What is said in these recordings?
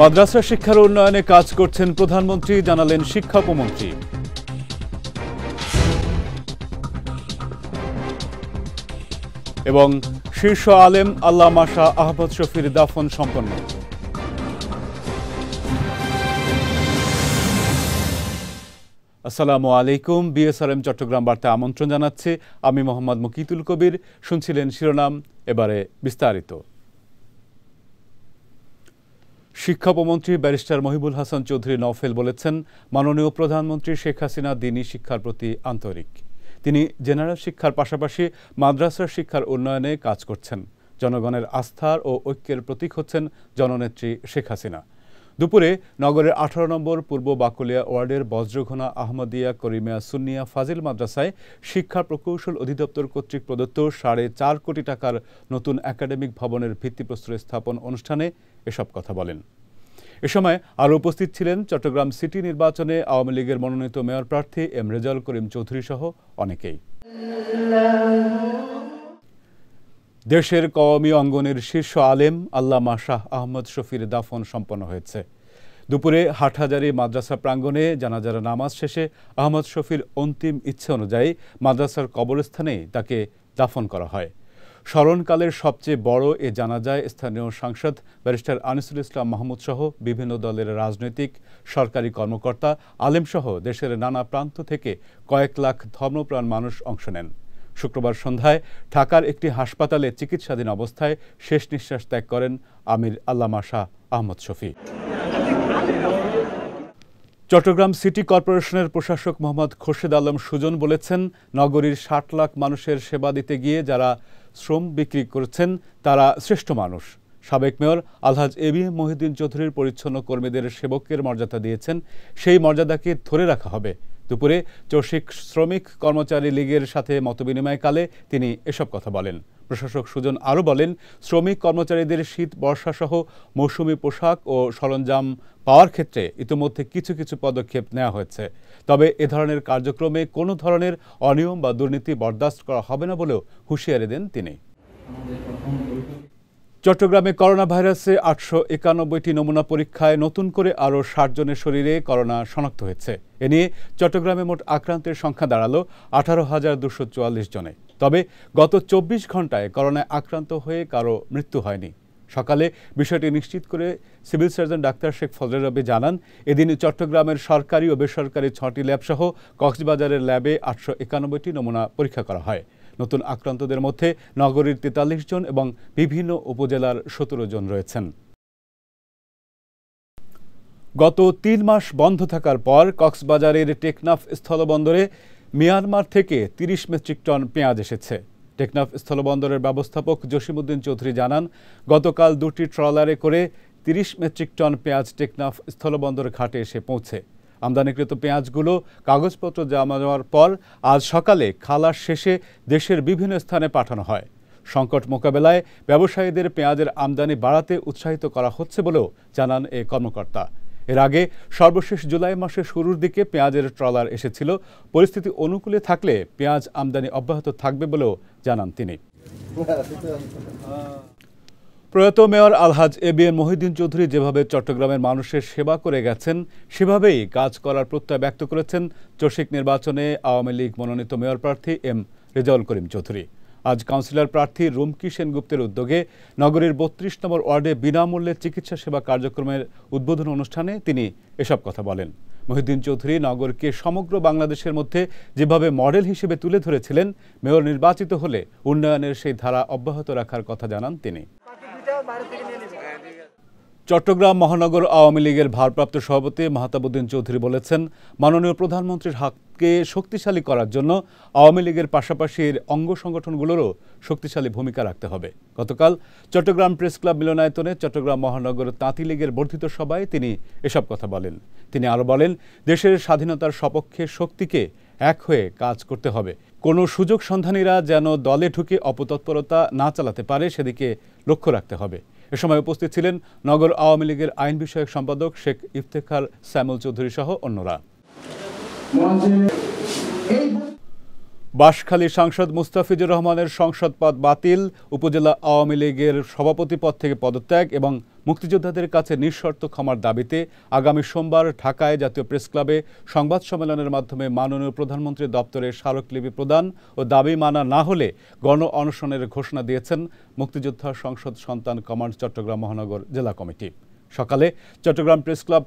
মাদ্রাসা শিক্ষার উন্নয়নে কাজ করছেন প্রধানমন্ত্রী জানালেন শিক্ষা উপমন্ত্রী এবং শীর্ষ আলেম আল্লাহ মাসা আহমদ শফির দাফন সম্পন্ন আসসালামু আলাইকুম বিএসআরএম চট্টগ্রাম বার্তা আমন্ত্রণ জানাচ্ছি আমি মোহাম্মদ মুকিতুল কবির শুনছিলেন শিরোনাম এবারে বিস্তারিত শিক্ষা উপমন্ত্রী ব্যারিস্টার মহিবুল হাসান চৌধুরী নফেল বলেছেন মাননীয় প্রধানমন্ত্রী শেখ হাসিনা দিনই শিক্ষার প্রতি আন্তরিক তিনি জেনারেল শিক্ষার পাশাপাশি মাদ্রাসার শিক্ষার উন্নয়নে কাজ করছেন জনগণের আস্থার ও ঐক্যের প্রতীক হচ্ছেন জননেত্রী শেখ হাসিনা দুপুরে নগরের আঠারো নম্বর পূর্ব বাকুলিয়া ওয়ার্ডের বজ্রঘোনা আহমদিয়া করিমিয়া সুনিয়া ফাজিল মাদ্রাসায় শিক্ষা প্রকৌশল অধিদপ্তর কর্তৃক প্রদত্ত সাড়ে চার কোটি টাকার নতুন একাডেমিক ভবনের ভিত্তিপ্রস্তর স্থাপন অনুষ্ঠানে এসব কথা বলেন এ সময় আরও উপস্থিত ছিলেন চট্টগ্রাম সিটি নির্বাচনে আওয়ামী লীগের মনোনীত মেয়র প্রার্থী এম রেজাল করিম চৌধুরী সহ অনেকেই দেশের কওমি অঙ্গনের শীর্ষ আলেম আল্লামা শাহ আহমদ শফির দাফন সম্পন্ন হয়েছে দুপুরে হাটহাজারি মাদ্রাসা প্রাঙ্গণে জানাজার নামাজ শেষে আহমদ শফির অন্তিম ইচ্ছে অনুযায়ী মাদ্রাসার কবরস্থানেই তাকে দাফন করা হয় স্মরণকালের সবচেয়ে বড় এ জানাজায় স্থানীয় সাংসদ ব্যারিস্টার আনিসুল ইসলাম মাহমুদ সহ বিভিন্ন দলের রাজনৈতিক সরকারি কর্মকর্তা আলেমসহ দেশের নানা প্রান্ত থেকে কয়েক লাখ ধর্মপ্রাণ মানুষ অংশ নেন শুক্রবার সন্ধ্যায় ঢাকার একটি হাসপাতালে চিকিৎসাধীন অবস্থায় শেষ নিঃশ্বাস ত্যাগ করেন আমির আল্লামা শাহ আহমদ শফি চট্টগ্রাম সিটি কর্পোরেশনের প্রশাসক মোহাম্মদ খোরশেদ আলম সুজন বলেছেন নগরীর ষাট লাখ মানুষের সেবা দিতে গিয়ে যারা শ্রম বিক্রি করছেন তারা শ্রেষ্ঠ মানুষ সাবেক মেয়র আলহাজ এ বি মহিউদ্দিন চৌধুরীর পরিচ্ছন্ন কর্মীদের সেবকের মর্যাদা দিয়েছেন সেই মর্যাদাকে ধরে রাখা হবে দুপুরে চৌশিক শ্রমিক কর্মচারী লীগের সাথে মতবিনিময়কালে তিনি এসব কথা বলেন প্রশাসক সুজন আরও বলেন শ্রমিক কর্মচারীদের শীত বর্ষাসহ মৌসুমি পোশাক ও সরঞ্জাম পাওয়ার ক্ষেত্রে ইতিমধ্যে কিছু কিছু পদক্ষেপ নেওয়া হয়েছে তবে এ ধরনের কার্যক্রমে কোনো ধরনের অনিয়ম বা দুর্নীতি বরদাস্ত করা হবে না বলেও হুঁশিয়ারি দেন তিনি চট্টগ্রামে করোনা ভাইরাসে আটশো একানব্বইটি নমুনা পরীক্ষায় নতুন করে আরও ষাট জনের শরীরে করোনা শনাক্ত হয়েছে এ নিয়ে চট্টগ্রামে মোট আক্রান্তের সংখ্যা দাঁড়ালো আঠারো হাজার দুশো চুয়াল্লিশ জনে তবে গত চব্বিশ ঘন্টায় করোনায় আক্রান্ত হয়ে কারো মৃত্যু হয়নি সকালে বিষয়টি নিশ্চিত করে civil surgeon doctor Sheikh Fazle Rabbi জানান এদিন চট্টগ্রামের সরকারি ও বেসরকারি ছটি ল্যাবসহ কক্সবাজারের ল্যাবে আটশো একানব্বইটি নমুনা পরীক্ষা করা হয় নতুন আক্রান্তদের মধ্যে নগরীর তেতাল্লিশ জন এবং বিভিন্ন উপজেলার সতেরো জন রয়েছেন গত তিন মাস বন্ধ থাকার পর কক্সবাজারের টেকনাফ স্থলবন্দরে মিয়ানমার থেকে ৩০ মেট্রিক টন পেঁয়াজ এসেছে টেকনাফ স্থলবন্দরের ব্যবস্থাপক জসিমুদ্দিন চৌধুরী জানান গতকাল দুটি ট্রলারে করে ৩০ মেট্রিক টন পেঁয়াজ টেকনাফ স্থলবন্দর ঘাটে এসে পৌঁছে আমদানিকৃত পেঁয়াজগুলো কাগজপত্র জমা দেওয়ার পর আজ সকালে খালার শেষে দেশের বিভিন্ন স্থানে পাঠানো হয় সংকট মোকাবেলায় ব্যবসায়ীদের পেঁয়াজের আমদানি বাড়াতে উৎসাহিত করা হচ্ছে বলেও জানান এ কর্মকর্তা এর আগে সর্বশেষ জুলাই মাসের শুরুর দিকে পেঁয়াজের ট্রলার এসেছিল পরিস্থিতি অনুকূলে থাকলে পেঁয়াজ আমদানি অব্যাহত থাকবে বলেও জানান তিনি হ্যাঁ, প্রয়াত মেয়র আলহাজ A B N Mohiuddin Chowdhury যেভাবে চট্টগ্রামের মানুষের সেবা করে গেছেন সেভাবেই কাজ করার প্রত্যয় ব্যক্ত করেছেন চসিক নির্বাচনে আওয়ামী লীগ মনোনীত মেয়র প্রার্থী এম রেজাউল করিম চৌধুরী আজ কাউন্সিলর প্রার্থী রুমকি সেনগুপ্তের উদ্যোগে নগরীর বত্রিশ নম্বর ওয়ার্ডে বিনামূল্যে চিকিৎসা সেবা কার্যক্রমের উদ্বোধন অনুষ্ঠানে তিনি এসব কথা বলেন মহিদ্দিন চৌধুরী নগরকে সমগ্র বাংলাদেশের মধ্যে যেভাবে মডেল হিসেবে তুলে ধরেছিলেন মেয়র নির্বাচিত হলে উন্নয়নের সেই ধারা অব্যাহত রাখার কথা জানান তিনি চট্টগ্রাম মহানগর আওয়ামী লীগের ভারপ্রাপ্ত সভাপতি মাহতাবুদ্দিন চৌধুরী বলেছেন মাননীয় প্রধানমন্ত্রীর হাতকে শক্তিশালী করার জন্য আওয়ামী লীগের পাশাপাশি এর অঙ্গ সংগঠনগুলোরও শক্তিশালী ভূমিকা রাখতে হবে গতকাল চট্টগ্রাম প্রেস ক্লাব মিলনায়তনে চট্টগ্রাম মহানগর তাঁতি লীগের বর্ধিত সভায় তিনি এসব কথা বলেন তিনি আরও বলেন দেশের স্বাধীনতার সপক্ষে শক্তিকে এক হয়ে কাজ করতে হবে কোনো সুযোগ সন্ধানীরা যেন দলে ঢুকে অপতৎপরতা না চালাতে পারে সেদিকে লক্ষ্য রাখতে হবে এ সময় উপস্থিত ছিলেন নগর আওয়ামী লীগের আইন বিষয়ক সম্পাদক শেখ ইফতেখার শ্যামল চৌধুরী সহ অন্যরা বাসখালী সাংসদ মুস্তাফিজুর রহমানের সংসদ পদ বাতিল উপজেলা আওয়ামী লীগের সভাপতি পদ থেকে পদত্যাগ এবং মুক্তিযোদ্ধাদের কাছে নিঃশর্ত ক্ষমার দাবিতে আগামী সোমবার ঢাকায় জাতীয় প্রেস ক্লাবে সংবাদ সম্মেলনের মাধ্যমে মাননীয় প্রধানমন্ত্রীর দপ্তরে স্মারকলিপি প্রদান ও দাবি মানা না হলে গণ অনশনের ঘোষণা দিয়েছেন মুক্তিযোদ্ধা সংসদ সন্তান কমান্ড চট্টগ্রাম মহানগর জেলা কমিটি সকালে চট্টগ্রাম প্রেস ক্লাব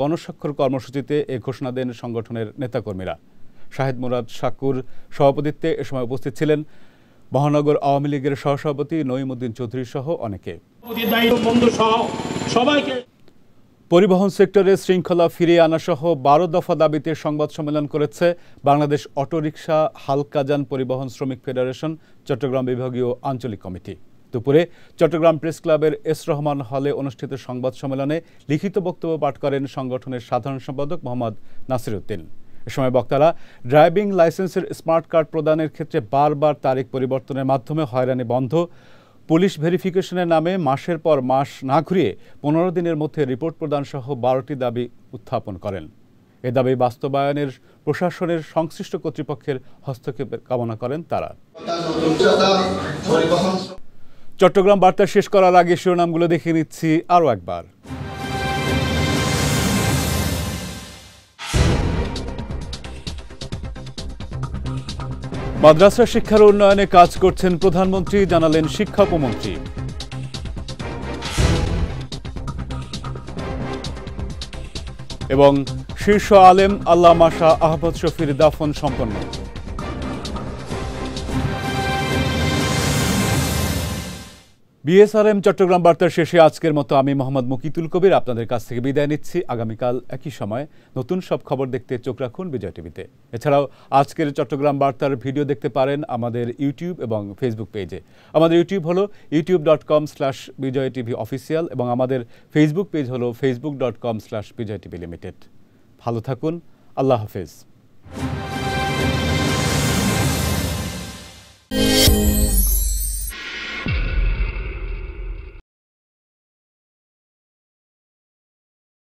গণস্বাক্ষর কর্মসূচিতে এ ঘোষণা দেন সংগঠনের নেতাকর্মীরা শাহেদ মুরাদ সাকুর সভাপতিত্বে এ সময় উপস্থিত ছিলেন মহানগর আওয়ামী লীগের সহসভাপতি নঈমুদ্দিন চৌধুরী সহ অনেকে পরিবহন সেক্টরে শৃঙ্খলা ফিরিয়ে আনা সহ বারো দফা দাবিতে সংবাদ সম্মেলন করেছে বাংলাদেশ অটোরিকশা হালকাজান পরিবহন শ্রমিক ফেডারেশন চট্টগ্রাম বিভাগীয় আঞ্চলিক কমিটি দুপুরে চট্টগ্রাম প্রেস ক্লাবের এস রহমান হলে অনুষ্ঠিত সংবাদ সম্মেলনে লিখিত বক্তব্য পাঠ করেন সংগঠনের সাধারণ সম্পাদক মোহাম্মদ নাসির উদ্দিন সময় বক্তারা ড্রাইভিং লাইসেন্সের স্মার্ট কার্ড প্রদানের ক্ষেত্রে বারবার তারিখ পরিবর্তনের মাধ্যমে হয়রানি বন্ধ পুলিশ ভেরিফিকেশনের নামে মাসের পর মাস না ঘুরিয়ে পনেরো দিনের মধ্যে রিপোর্ট প্রদান সহ বারোটি দাবি উত্থাপন করেন এ দাবি বাস্তবায়নের প্রশাসনের সংশ্লিষ্ট কর্তৃপক্ষের হস্তক্ষেপের কামনা করেন তারা চট্টগ্রাম বার্তা শেষ করার আগে শিরোনামগুলো দেখে নিচ্ছি আরও একবার মাদ্রাসা শিক্ষার উন্নয়নে কাজ করছেন প্রধানমন্ত্রী জানালেন শিক্ষা উপমন্ত্রী এবং শীর্ষ আলেম আল্লাহ মাশা আহমদ শফির দাফন সম্পন্ন বিএসআরএম চট্টগ্রাম বার্তার শেষে আজকের মতো আমি মোহাম্মদ মকিতুল কবির আপনাদের কাছ থেকে বিদায় নিচ্ছি আগামীকাল একই সময় নতুন সব খবর দেখতে চোখ রাখুন বিজয় টিভিতে এছাড়াও আজকের চট্টগ্রাম বার্তার ভিডিও দেখতে পারেন আমাদের ইউটিউব এবং ফেসবুক পেজে আমাদের ইউটিউব হলো YouTube dot com slash Bijoy TV official এবং আমাদের ফেসবুক পেজ হলো Facebook dot com slash Bijoy TV limited ভালো থাকুন আল্লাহ হাফেজ